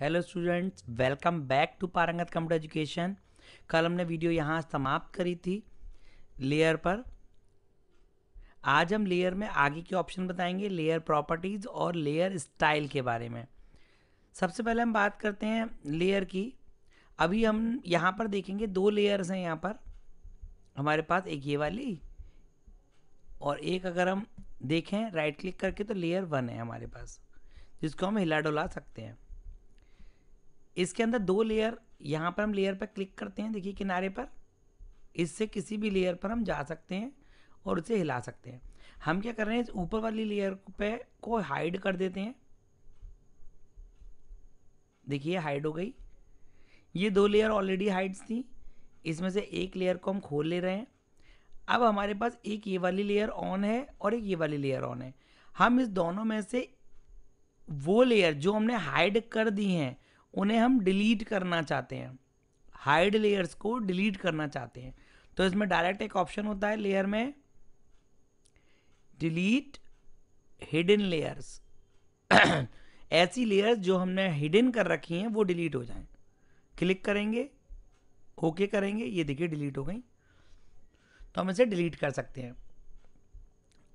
hello students welcome back to Parangat computer education कल हमने video यहाँ समाप्त करी थी लेयर पर आज हम लेयर में आगे के ऑप्शन बताएंगे लेयर प्रॉपर्टीज़ और लेयर स्टाइल के बारे में सबसे पहले हम बात करते हैं लेयर की अभी हम यहाँ पर देखेंगे दो लेयर्स हैं यहाँ पर हमारे पास एक ये वाली और एक अगर हम देखें राइट क्लिक करके तो लेयर वन है हमारे पास जिसको हम हिला डुला सकते हैं इसके अंदर दो लेयर यहाँ पर हम लेयर पर क्लिक करते हैं देखिए किनारे पर इससे किसी भी लेयर पर हम जा सकते हैं और उसे हिला सकते हैं हम क्या कर रहे हैं इस ऊपर वाली लेयर पे को हाइड कर देते हैं देखिए हाइड हो गई ये दो लेयर ऑलरेडी हाइड्स थी इसमें से एक लेयर को हम खोल ले रहे हैं अब हमारे पास एक ये वाली लेयर ऑन है और एक ये वाली लेयर ऑन है हम इस दोनों में से वो लेयर जो हमने हाइड कर दी हैं उन्हें हम डिलीट करना चाहते हैं हाइड लेयर्स को डिलीट करना चाहते हैं तो इसमें डायरेक्ट एक ऑप्शन होता है लेयर में डिलीट हिडन लेयर्स ऐसी लेयर्स जो हमने हिडन कर रखी हैं वो डिलीट हो जाएं क्लिक करेंगे ओके करेंगे ये देखिए डिलीट हो गई तो हम इसे डिलीट कर सकते हैं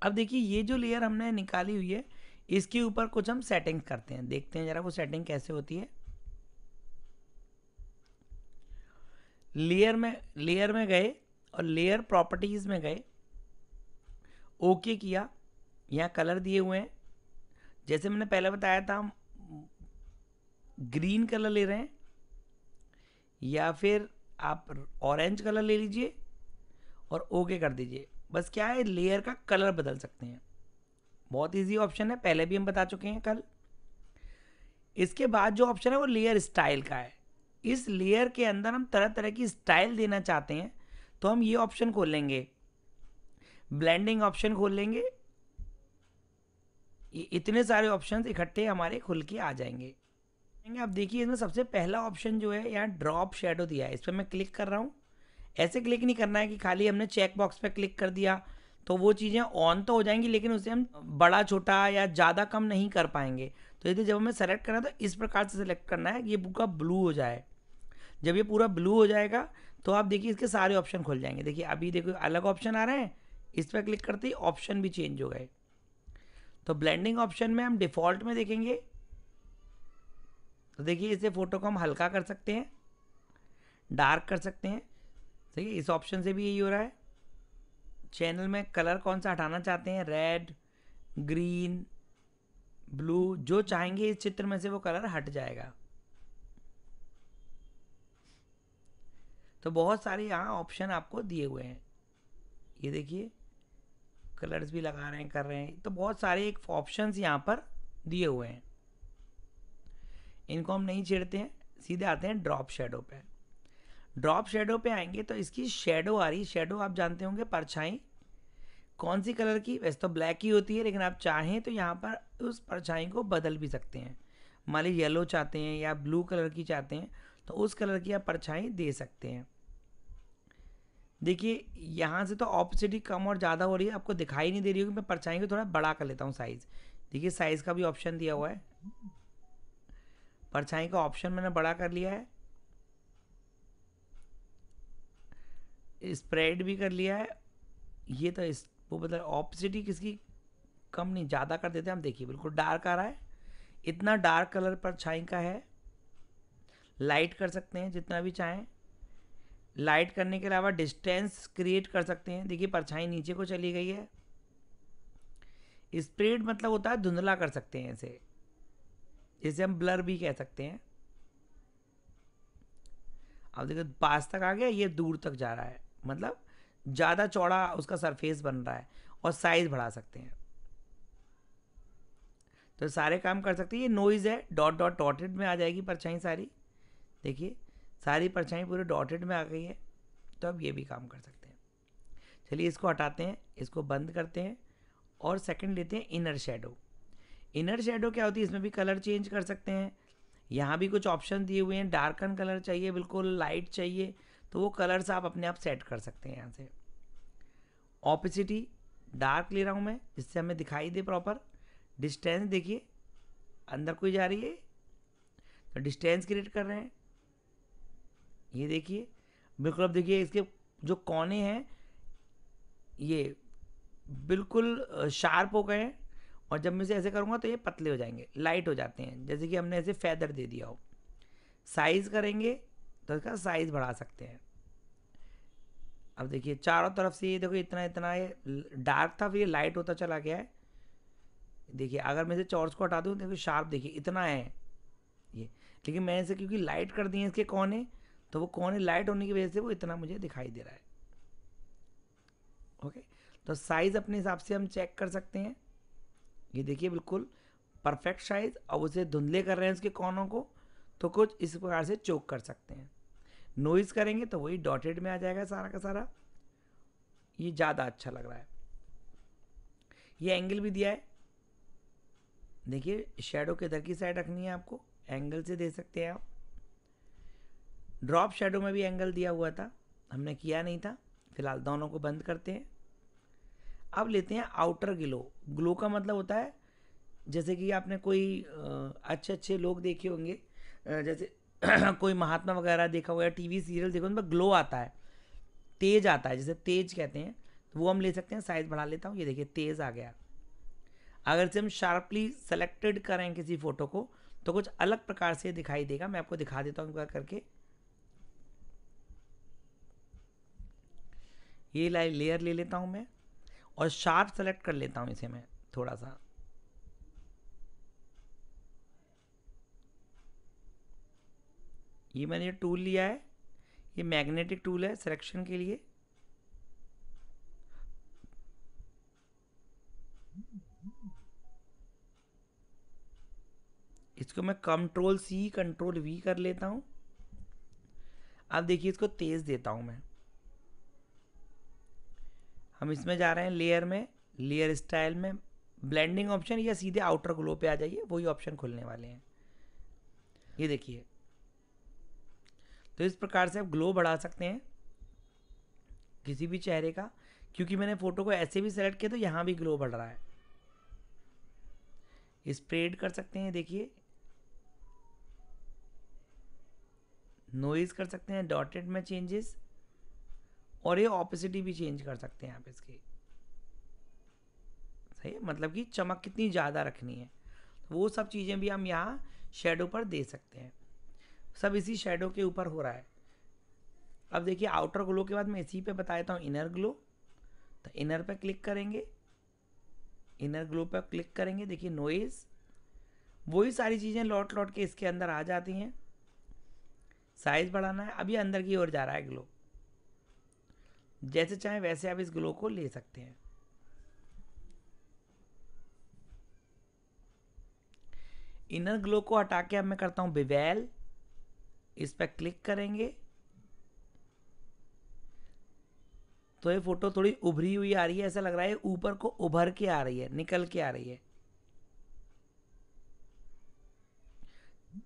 अब देखिए ये जो लेयर हमने निकाली हुई है इसके ऊपर कुछ हम सेटिंग करते हैं देखते हैं ज़रा वो सेटिंग कैसे होती है लेयर में लेयर में गए और लेयर प्रॉपर्टीज़ में गए ओके किया यहाँ कलर दिए हुए हैं जैसे मैंने पहले बताया था हम ग्रीन कलर ले रहे हैं या फिर आप ऑरेंज कलर ले लीजिए और ओके कर दीजिए बस क्या है लेयर का कलर बदल सकते हैं बहुत इजी ऑप्शन है पहले भी हम बता चुके हैं कल इसके बाद जो ऑप्शन है वो लेयर स्टाइल का है इस लेयर के अंदर हम तरह तरह की स्टाइल देना चाहते हैं तो हम ये ऑप्शन खोल लेंगे ब्लेंडिंग ऑप्शन खोल लेंगे इतने सारे ऑप्शंस इकट्ठे हमारे खुल के आ जाएंगे आप देखिए इसमें सबसे पहला ऑप्शन जो है यहाँ ड्रॉप शेडो दिया है इस पर मैं क्लिक कर रहा हूँ ऐसे क्लिक नहीं करना है कि खाली हमने चेक बॉक्स पर क्लिक कर दिया तो वो चीज़ें ऑन तो हो जाएंगी लेकिन उसे हम बड़ा छोटा या ज़्यादा कम नहीं कर पाएंगे तो यदि जब हमें सेलेक्ट करना है तो इस प्रकार से सेलेक्ट करना है ये बुक का ब्लू हो जाए जब ये पूरा ब्लू हो जाएगा तो आप देखिए इसके सारे ऑप्शन खुल जाएंगे देखिए अभी देखो अलग ऑप्शन आ रहे हैं इस पर क्लिक करते ही ऑप्शन भी चेंज हो गए तो ब्लेंडिंग ऑप्शन में हम डिफ़ॉल्ट में देखेंगे तो देखिए इसे फ़ोटो को हम हल्का कर सकते हैं डार्क कर सकते हैं देखिए इस ऑप्शन से भी यही हो रहा है चैनल में कलर कौन सा हटाना चाहते हैं रेड ग्रीन ब्लू जो चाहेंगे इस चित्र में से वो कलर हट जाएगा तो बहुत सारे यहाँ ऑप्शन आपको दिए हुए हैं ये देखिए कलर्स भी लगा रहे हैं कर रहे हैं तो बहुत सारे एक ऑप्शंस यहाँ पर दिए हुए हैं इनको हम नहीं छेड़ते हैं सीधे आते हैं ड्रॉप शेडो पे ड्रॉप शेडो पे आएंगे तो इसकी शेडो आ रही शेडो आप जानते होंगे परछाई कौन सी कलर की वैसे तो ब्लैक ही होती है लेकिन आप चाहें तो यहाँ पर उस परछाई को बदल भी सकते हैं मान ली येलो चाहते हैं या ब्लू कलर की चाहते हैं तो उस कलर की आप परछाई दे सकते हैं देखिए यहाँ से तो ऑपोसिटी कम और ज़्यादा हो रही है आपको दिखाई नहीं दे रही होगी मैं परछाई को थोड़ा बड़ा कर लेता हूँ साइज़ देखिए साइज़ का भी ऑप्शन दिया हुआ है परछाई का ऑप्शन मैंने बड़ा कर लिया है स्प्रेड भी कर लिया है ये तो इस वो मतलब ऑपोसिटी किसकी कम नहीं ज़्यादा कर देते हम देखिए बिल्कुल डार्क आ रहा है इतना डार्क कलर परछाई का है लाइट कर सकते हैं जितना भी चाहें लाइट करने के अलावा डिस्टेंस क्रिएट कर सकते हैं देखिए परछाई नीचे को चली गई है स्प्रेड मतलब होता है धुंधला कर सकते हैं इसे जिसे हम ब्लर भी कह सकते हैं अब देखो पास तक आ गया ये दूर तक जा रहा है मतलब ज़्यादा चौड़ा उसका सरफेस बन रहा है और साइज़ बढ़ा सकते हैं तो सारे काम कर सकते हैं ये नोइज़ है डॉट डॉट डॉटेड में आ जाएगी परछाई सारी देखिए सारी परछाई पूरे डॉटेड में आ गई है तो अब ये भी काम कर सकते हैं चलिए इसको हटाते हैं इसको बंद करते हैं और सेकंड लेते हैं इनर शेडो इनर शेडो क्या होती है इसमें भी कलर चेंज कर सकते हैं यहाँ भी कुछ ऑप्शन दिए हुए हैं डार्कन कलर चाहिए बिल्कुल लाइट चाहिए तो वो कलर्स आप अपने आप सेट कर सकते हैं यहाँ से ऑपिसिटी डार्क ले रहा हूँ मैं जिससे हमें दिखाई दे प्रॉपर डिस्टेंस देखिए अंदर कोई जा रही है तो डिस्टेंस क्रिएट कर रहे हैं ये देखिए बिल्कुल अब देखिए इसके जो कोने हैं ये बिल्कुल शार्प हो गए हैं और जब मैं इसे ऐसे करूँगा तो ये पतले हो जाएंगे लाइट हो जाते हैं जैसे कि हमने ऐसे फैदर दे दिया हो साइज़ करेंगे तो इसका साइज़ बढ़ा सकते हैं अब देखिए चारों तरफ से ये देखो इतना इतना ये डार्क था फिर ये लाइट होता चला गया है देखिए अगर मैं इसे चॉर्स को हटा दूँ देखो शार्प देखिए इतना है ये लेकिन मैंने इसे क्योंकि लाइट कर दिए इसके कोने तो वो कोने लाइट होने की वजह से वो इतना मुझे दिखाई दे रहा है ओके तो साइज़ अपने हिसाब से हम चेक कर सकते हैं ये देखिए बिल्कुल परफेक्ट साइज़ अब उसे धुंधले कर रहे हैं उसके कोनों को तो कुछ इस प्रकार से चोक कर सकते हैं नोइज़ करेंगे तो वही डॉटेड में आ जाएगा सारा का सारा ये ज़्यादा अच्छा लग रहा है ये एंगल भी दिया है देखिए शेडो किधर की साइड रखनी है आपको एंगल से दे सकते हैं आप ड्रॉप शेडो में भी एंगल दिया हुआ था हमने किया नहीं था फिलहाल दोनों को बंद करते हैं अब लेते हैं आउटर ग्लो ग्लो का मतलब होता है जैसे कि आपने कोई अच्छे अच्छे लोग देखे होंगे जैसे कोई महात्मा वगैरह देखा हुआ या टी वी सीरियल देखो उनमें ग्लो आता है तेज आता है जैसे तेज कहते हैं तो वो हम ले सकते हैं साइज़ बढ़ा लेता हूँ ये देखिए तेज़ आ गया अगर से हम शार्पली सेलेक्टेड करें किसी फ़ोटो को तो कुछ अलग प्रकार से दिखाई देगा मैं आपको दिखा देता हूँ करके ये लाइ लेयर ले लेता हूँ मैं और शार्प सेलेक्ट कर लेता हूँ इसे मैं थोड़ा सा ये मैंने टूल लिया है ये मैग्नेटिक टूल है सिलेक्शन के लिए इसको मैं कंट्रोल सी कंट्रोल वी कर लेता हूँ अब देखिए इसको तेज़ देता हूँ मैं हम इसमें जा रहे हैं लेयर में लेयर स्टाइल में ब्लेंडिंग ऑप्शन या सीधे आउटर ग्लो पे आ जाइए वही ऑप्शन खुलने वाले हैं ये देखिए तो इस प्रकार से आप ग्लो बढ़ा सकते हैं किसी भी चेहरे का क्योंकि मैंने फ़ोटो को ऐसे भी सेलेक्ट किया तो यहाँ भी ग्लो बढ़ रहा है स्प्रेड कर सकते हैं देखिए नोइज़ कर सकते हैं डॉटेड में चेंजेस और ये ऑपोसिटी भी चेंज कर सकते हैं आप इसके सही है मतलब कि चमक कितनी ज़्यादा रखनी है वो सब चीज़ें भी हम यहाँ शेडो पर दे सकते हैं सब इसी शेडो के ऊपर हो रहा है अब देखिए आउटर ग्लो के बाद मैं इसी पे बता देता हूँ इनर ग्लो तो इनर पे क्लिक करेंगे इनर ग्लो पे क्लिक करेंगे देखिए नोइज़ वही सारी चीज़ें लौट लौट के इसके अंदर आ जाती हैं साइज़ बढ़ाना है अभी अंदर की ओर जा रहा है ग्लो जैसे चाहें वैसे आप इस ग्लो को ले सकते हैं इनर ग्लो को हटा के अब मैं करता हूँ बिवेल इस पर क्लिक करेंगे तो ये फोटो थोड़ी उभरी हुई आ रही है ऐसा लग रहा है ऊपर को उभर के आ रही है निकल के आ रही है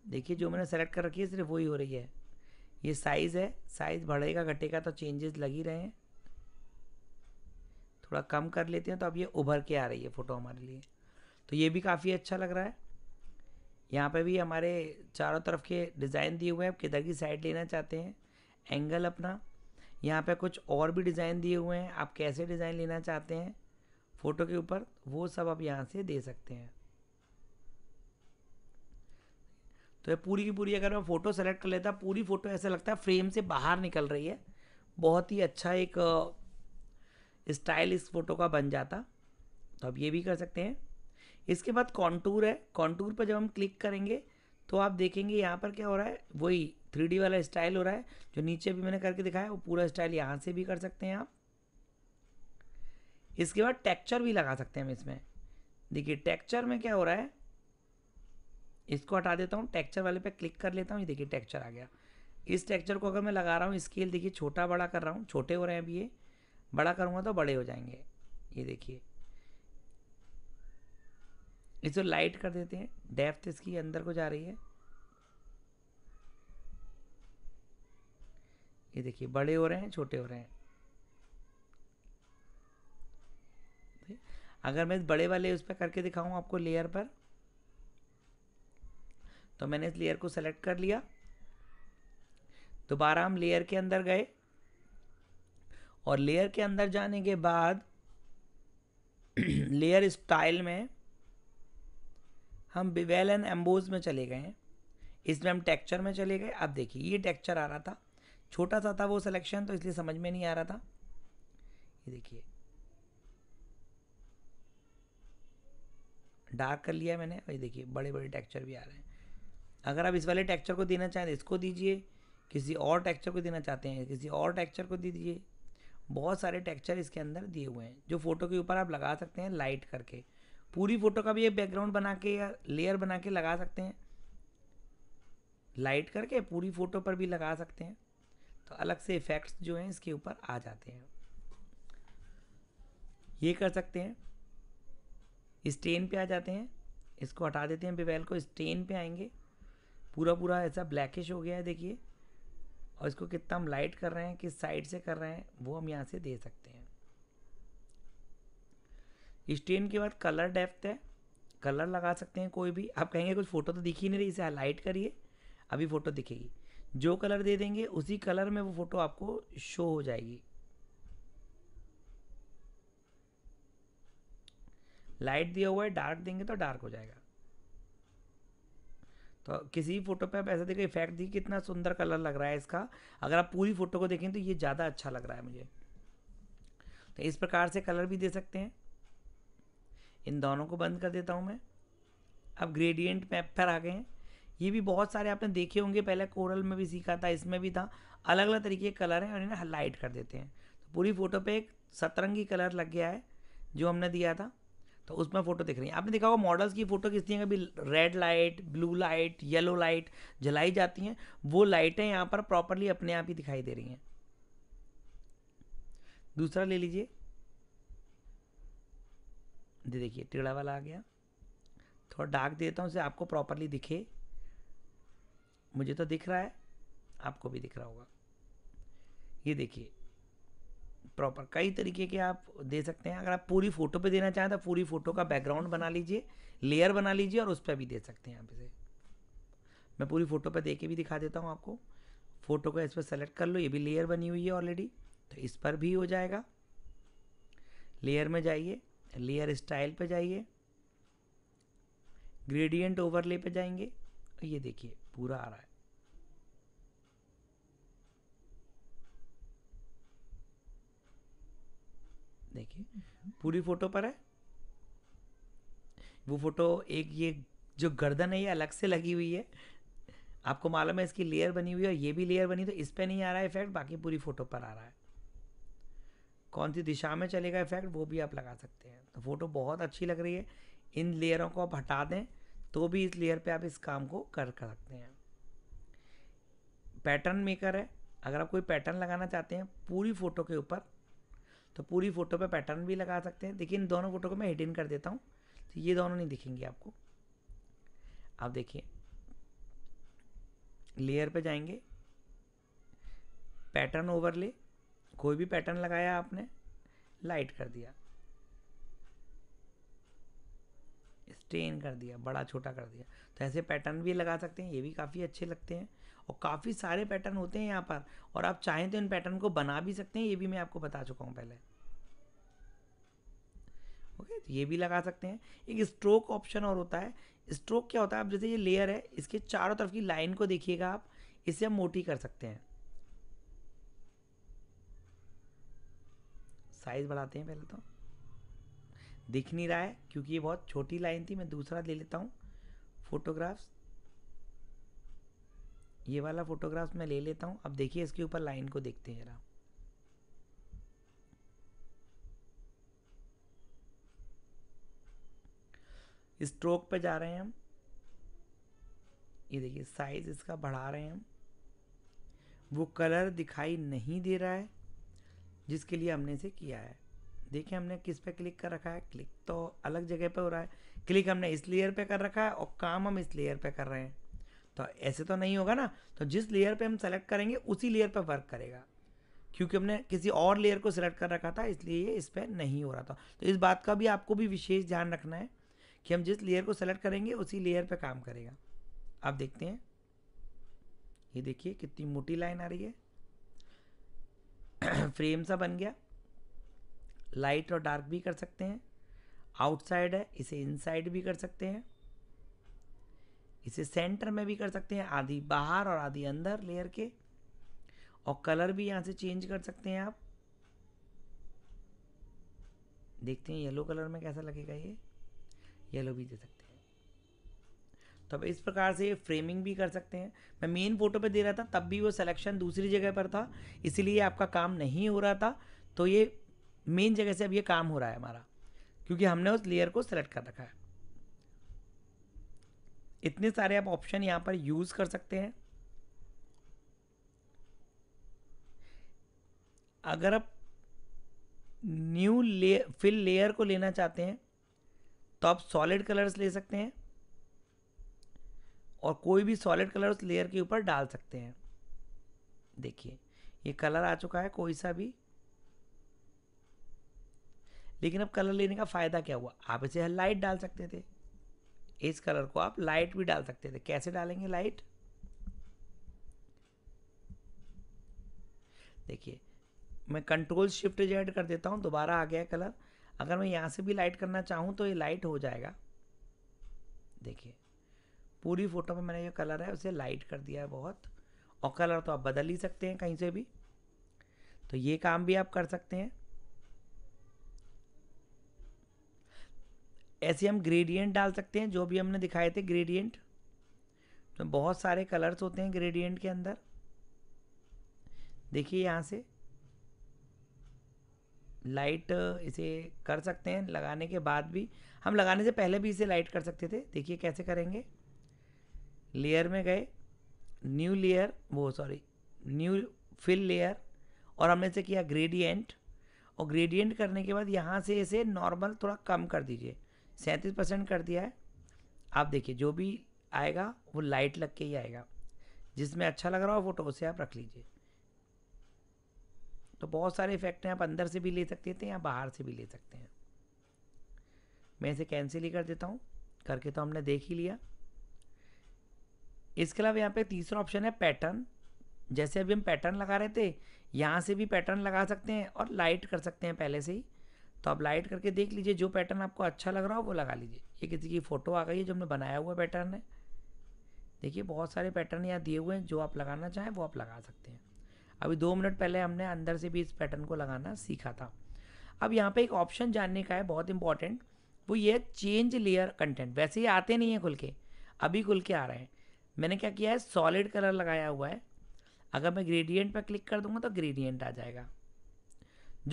देखिए जो मैंने सेलेक्ट कर रखी है सिर्फ वही हो रही है ये साइज़ है साइज़ बढ़ेगा घटेगा तो चेंजेस लग ही रहे हैं थोड़ा कम कर लेते हैं तो अब ये उभर के आ रही है फ़ोटो हमारे लिए तो ये भी काफ़ी अच्छा लग रहा है यहाँ पे भी हमारे चारों तरफ के डिज़ाइन दिए हुए हैं आप किधर की साइड लेना चाहते हैं एंगल अपना यहाँ पे कुछ और भी डिज़ाइन दिए हुए हैं आप कैसे डिज़ाइन लेना चाहते हैं फ़ोटो के ऊपर वो सब आप यहाँ से दे सकते हैं तो ये पूरी की पूरी अगर मैं फ़ोटो सेलेक्ट कर लेता पूरी फ़ोटो ऐसा लगता है फ्रेम से बाहर निकल रही है बहुत ही अच्छा एक स्टाइल इस फ़ोटो का बन जाता तो आप ये भी कर सकते हैं इसके बाद कॉन्टूर है कॉन्टूर पर जब हम क्लिक करेंगे तो आप देखेंगे यहाँ पर क्या हो रहा है वही थ्री वाला स्टाइल हो रहा है जो नीचे भी मैंने करके दिखाया वो पूरा स्टाइल यहाँ से भी कर सकते हैं आप इसके बाद टेक्चर भी लगा सकते हैं हम इसमें देखिए टेक्चर में क्या हो रहा है इसको हटा देता हूँ टेक्चर वाले पे क्लिक कर लेता हूँ ये देखिए टेक्चर आ गया इस टेक्चर को अगर मैं लगा रहा हूँ स्केल देखिए छोटा बड़ा कर रहा हूँ छोटे हो रहे हैं अभी ये बड़ा करूँगा तो बड़े हो जाएंगे ये देखिए इसे लाइट कर देते हैं डेप्थ इसकी अंदर को जा रही है ये देखिए बड़े हो रहे हैं छोटे हो रहे हैं अगर मैं बड़े वाले उस पर करके दिखाऊं आपको लेयर पर तो मैंने इस लेयर को सेलेक्ट कर लिया दोबारा हम लेयर के अंदर गए और लेयर के अंदर जाने के बाद लेयर स्टाइल में हम बिवेल एंड एम्बोज में चले गए हैं इसमें हम टेक्चर में चले गए अब देखिए ये टेक्चर आ रहा था छोटा सा था वो सिलेक्शन तो इसलिए समझ में नहीं आ रहा था ये देखिए डार्क कर लिया मैंने ये देखिए बड़े बड़े टेक्चर भी आ रहे हैं अगर आप इस वाले टेक्चर को देना चाहें तो इसको दीजिए किसी और टेक्चर को देना चाहते हैं किसी और टेक्चर को दीजिए बहुत सारे टेक्चर इसके अंदर दिए हुए हैं जो फ़ोटो के ऊपर आप लगा सकते हैं लाइट करके पूरी फोटो का भी एक बैकग्राउंड बना के या लेयर बना के लगा सकते हैं लाइट करके पूरी फोटो पर भी लगा सकते हैं तो अलग से इफ़ेक्ट्स जो हैं इसके ऊपर आ जाते हैं ये कर सकते हैं स्टेन पे आ जाते हैं इसको हटा देते हैं बेवेल को स्टेन पे आएंगे पूरा पूरा ऐसा ब्लैकिश हो गया है देखिए और इसको कितना हम लाइट कर रहे हैं किस साइड से कर रहे हैं वो हम यहाँ से दे सकते हैं स्टेन के बाद कलर डेप्थ है कलर लगा सकते हैं कोई भी आप कहेंगे कुछ फ़ोटो तो दिख ही नहीं रही इसे हाईलाइट करिए अभी फ़ोटो दिखेगी जो कलर दे देंगे उसी कलर में वो फ़ोटो आपको शो हो जाएगी लाइट दिया हुआ है डार्क देंगे तो डार्क हो जाएगा तो किसी भी फ़ोटो पे आप ऐसा देखिए इफेक्ट दी कितना सुंदर कलर लग रहा है इसका अगर आप पूरी फ़ोटो को देखें तो ये ज़्यादा अच्छा लग रहा है मुझे तो इस प्रकार से कलर भी दे सकते हैं इन दोनों को बंद कर देता हूँ मैं अब ग्रेडियंट मैप पर आ गए हैं ये भी बहुत सारे आपने देखे होंगे पहले कोरल में भी सीखा था इसमें भी था अलग अलग तरीके के कलर हैं और इन्हें हाईलाइट कर देते हैं तो पूरी फ़ोटो पे एक सतरंगी कलर लग गया है जो हमने दिया था तो उसमें फ़ोटो दिख रही है आपने देखा होगा मॉडल्स की फ़ोटो किसती हैं कभी red light blue light yellow light जलाई जाती हैं वो लाइटें यहाँ पर प्रॉपरली अपने आप ही दिखाई दे रही हैं दूसरा ले लीजिए दे देखिए टेढ़ा वाला आ गया थोड़ा डार्क देता हूँ उसे आपको प्रॉपरली दिखे मुझे तो दिख रहा है आपको भी दिख रहा होगा ये देखिए प्रॉपर कई तरीके के आप दे सकते हैं अगर आप पूरी फ़ोटो पे देना चाहें तो पूरी फ़ोटो का बैकग्राउंड बना लीजिए लेयर बना लीजिए और उस पर भी दे सकते हैं आप इसे मैं पूरी फ़ोटो पे दे के भी दिखा देता हूँ आपको फ़ोटो को इस पर सेलेक्ट कर लो ये भी लेयर बनी हुई है ऑलरेडी तो इस पर भी हो जाएगा लेयर में जाइए लेयर स्टाइल पे जाइए ग्रेडियंट ओवरले पे जाएंगे ये देखिए पूरा आ रहा है देखिए पूरी फोटो पर है वो फोटो एक ये जो गर्दन है ये अलग से लगी हुई है आपको मालूम है इसकी लेयर बनी हुई है और ये भी लेयर बनी तो इस पर नहीं आ रहा है इफेक्ट बाकी पूरी फोटो पर आ रहा है कौन सी दिशा में चलेगा इफेक्ट वो भी आप लगा सकते हैं तो फोटो बहुत अच्छी लग रही है इन लेयरों को आप हटा दें तो भी इस लेयर पे आप इस काम को कर कर सकते हैं पैटर्न मेकर है अगर आप कोई पैटर्न लगाना चाहते हैं पूरी फ़ोटो के ऊपर तो पूरी फ़ोटो पे पैटर्न भी लगा सकते हैं देखिए इन दोनों फ़ोटो को मैं हिड इन कर देता हूँ तो ये दोनों नहीं दिखेंगे आपको आप देखिए लेयर पे जाएंगे पैटर्न ओवरले कोई भी पैटर्न लगाया आपने लाइट कर दिया स्टेन कर दिया बड़ा छोटा कर दिया तो ऐसे पैटर्न भी लगा सकते हैं ये भी काफ़ी अच्छे लगते हैं और काफ़ी सारे पैटर्न होते हैं यहाँ पर और आप चाहें तो इन पैटर्न को बना भी सकते हैं ये भी मैं आपको बता चुका हूँ पहले ओके तो ये भी लगा सकते हैं एक स्ट्रोक ऑप्शन और होता है स्ट्रोक क्या होता है आप जैसे ये लेयर है इसके चारों तरफ की लाइन को देखिएगा आप इसे हम मोटी कर सकते हैं साइज़ बढ़ाते हैं पहले तो दिख नहीं रहा है क्योंकि ये बहुत छोटी लाइन थी मैं दूसरा ले लेता हूँ फोटोग्राफ्स ये वाला फोटोग्राफ्स मैं ले लेता हूँ अब देखिए इसके ऊपर लाइन को देखते हैं ज़रा स्ट्रोक पे जा रहे हैं हम ये देखिए साइज इसका बढ़ा रहे हैं हम वो कलर दिखाई नहीं दे रहा है जिसके लिए हमने इसे किया है देखिए हमने किस पे क्लिक कर रखा है क्लिक तो अलग जगह पे हो रहा है क्लिक हमने इस लेयर पे कर रखा है और काम हम इस लेयर पे कर रहे हैं तो ऐसे तो नहीं होगा ना तो जिस लेयर पे हम सेलेक्ट करेंगे उसी लेयर पे वर्क करेगा क्योंकि हमने किसी और लेयर को सिलेक्ट कर रखा था इसलिए ये इस पर नहीं हो रहा था तो इस बात का भी आपको भी विशेष ध्यान रखना है कि हम जिस लेयर को सेलेक्ट करेंगे उसी लेयर पर काम करेगा आप देखते हैं ये देखिए कितनी मोटी लाइन आ रही है फ्रेम सा बन गया लाइट और डार्क भी कर सकते हैं आउटसाइड है इसे इनसाइड भी कर सकते हैं इसे सेंटर में भी कर सकते हैं आधी बाहर और आधी अंदर लेयर के और कलर भी यहाँ से चेंज कर सकते हैं आप देखते हैं येलो कलर में कैसा लगेगा ये येलो भी दे सकते तो अब इस प्रकार से फ्रेमिंग भी कर सकते हैं मैं मेन फ़ोटो पे दे रहा था तब भी वो सिलेक्शन दूसरी जगह पर था इसीलिए आपका काम नहीं हो रहा था तो ये मेन जगह से अब ये काम हो रहा है हमारा क्योंकि हमने उस लेयर को सेलेक्ट कर रखा है इतने सारे आप ऑप्शन यहाँ पर यूज़ कर सकते हैं अगर आप न्यू ले फिल लेयर को लेना चाहते हैं तो आप सॉलिड कलर्स ले सकते हैं और कोई भी सॉलिड कलर उस लेयर के ऊपर डाल सकते हैं देखिए ये कलर आ चुका है कोई सा भी लेकिन अब कलर लेने का फ़ायदा क्या हुआ आप इसे लाइट डाल सकते थे इस कलर को आप लाइट भी डाल सकते थे कैसे डालेंगे लाइट देखिए मैं कंट्रोल शिफ्ट जेड कर देता हूँ दोबारा आ गया कलर अगर मैं यहाँ से भी लाइट करना चाहूँ तो ये लाइट हो जाएगा देखिए पूरी फ़ोटो में मैंने जो कलर है उसे लाइट कर दिया है बहुत और कलर तो आप बदल ही सकते हैं कहीं से भी तो ये काम भी आप कर सकते हैं ऐसे हम ग्रेडियंट डाल सकते हैं जो भी हमने दिखाए थे ग्रेडियंट तो बहुत सारे कलर्स होते हैं ग्रेडियंट के अंदर देखिए यहाँ से लाइट इसे कर सकते हैं लगाने के बाद भी हम लगाने से पहले भी इसे लाइट कर सकते थे देखिए कैसे करेंगे लेयर में गए न्यू लेयर वो सॉरी न्यू फिल लेयर और हमने से किया ग्रेडियंट और ग्रेडियंट करने के बाद यहाँ से इसे नॉर्मल थोड़ा कम कर दीजिए सैंतीस परसेंट कर दिया है आप देखिए जो भी आएगा वो लाइट लग के ही आएगा जिसमें अच्छा लग रहा हो फोटो उसे आप रख लीजिए तो बहुत सारे इफेक्ट हैं आप अंदर से भी ले सकते थे तो या बाहर से भी ले सकते हैं मैं इसे कैंसिल ही कर देता हूँ करके तो हमने देख ही लिया इसके अलावा यहाँ पे तीसरा ऑप्शन है पैटर्न जैसे अभी हम पैटर्न लगा रहे थे यहाँ से भी पैटर्न लगा सकते हैं और लाइट कर सकते हैं पहले से ही तो आप लाइट करके देख लीजिए जो पैटर्न आपको अच्छा लग रहा हो वो लगा लीजिए ये किसी की फ़ोटो आ गई है जो हमने बनाया हुआ पैटर्न है देखिए बहुत सारे पैटर्न यहाँ दिए हुए हैं जो आप लगाना चाहें वो आप लगा सकते हैं अभी दो मिनट पहले हमने अंदर से भी इस पैटर्न को लगाना सीखा था अब यहाँ पे एक ऑप्शन जानने का है बहुत इंपॉर्टेंट वो ये चेंज लेयर कंटेंट वैसे ही आते नहीं हैं खुल के अभी खुल के आ रहे हैं मैंने क्या किया है सॉलिड कलर लगाया हुआ है अगर मैं ग्रेडियंट पर क्लिक कर दूंगा तो ग्रेडियंट आ जाएगा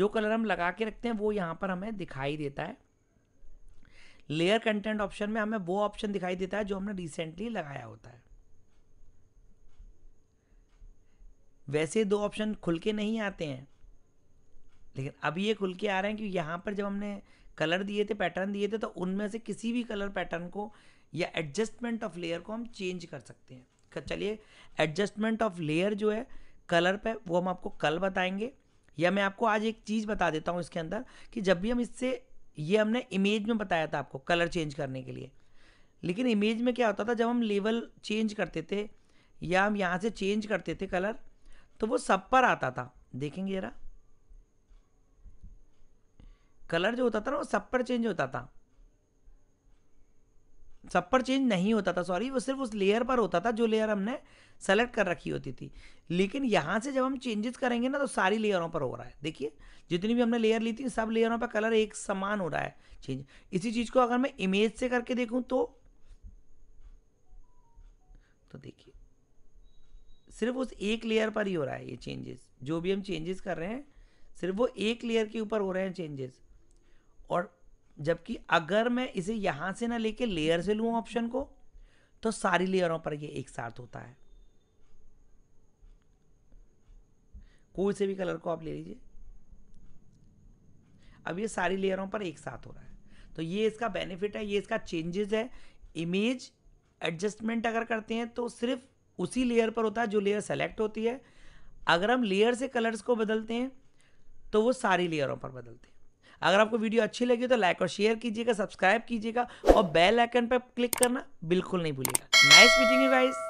जो कलर हम लगा के रखते हैं वो यहाँ पर हमें दिखाई देता है लेयर कंटेंट ऑप्शन में हमें वो ऑप्शन दिखाई देता है जो हमने रिसेंटली लगाया होता है वैसे दो ऑप्शन खुल के नहीं आते हैं लेकिन अब ये खुल के आ रहे हैं कि यहाँ पर जब हमने कलर दिए थे पैटर्न दिए थे तो उनमें से किसी भी कलर पैटर्न को या एडजस्टमेंट ऑफ लेयर को हम चेंज कर सकते हैं चलिए एडजस्टमेंट ऑफ लेयर जो है कलर पे वो हम आपको कल बताएंगे या मैं आपको आज एक चीज़ बता देता हूँ इसके अंदर कि जब भी हम इससे ये हमने इमेज में बताया था आपको कलर चेंज करने के लिए लेकिन इमेज में क्या होता था जब हम लेवल चेंज करते थे या हम यहाँ से चेंज करते थे कलर तो वो सब पर आता था देखेंगे ज़रा कलर जो होता था ना वो सब पर चेंज होता था सब पर चेंज नहीं होता था सॉरी वो सिर्फ उस लेयर पर होता था जो लेयर हमने सेलेक्ट कर रखी होती थी लेकिन यहाँ से जब हम चेंजेस करेंगे ना तो सारी लेयरों पर हो रहा है देखिए जितनी भी हमने लेयर ली थी सब लेयरों पर कलर एक समान हो रहा है चेंज इसी चीज़ को अगर मैं इमेज से करके देखूँ तो तो देखिए सिर्फ उस एक लेयर पर ही हो रहा है ये चेंजेस जो भी हम चेंजेस कर रहे हैं सिर्फ वो एक लेयर के ऊपर हो रहे हैं चेंजेस और जबकि अगर मैं इसे यहाँ से ना लेके लेयर से लूँ ऑप्शन को तो सारी लेयरों पर ये एक साथ होता है कोई से भी कलर को आप ले लीजिए अब ये सारी लेयरों पर एक साथ हो रहा है तो ये इसका बेनिफिट है ये इसका चेंजेस है इमेज एडजस्टमेंट अगर करते हैं तो सिर्फ उसी लेयर पर होता है जो लेयर सेलेक्ट होती है अगर हम लेयर से कलर्स को बदलते हैं तो वो सारी लेयरों पर बदलते हैं अगर आपको वीडियो अच्छी लगी तो लाइक और शेयर कीजिएगा सब्सक्राइब कीजिएगा और बेल आइकन पर क्लिक करना बिल्कुल नहीं भूलिएगा नाइस मीटिंग यू गाइस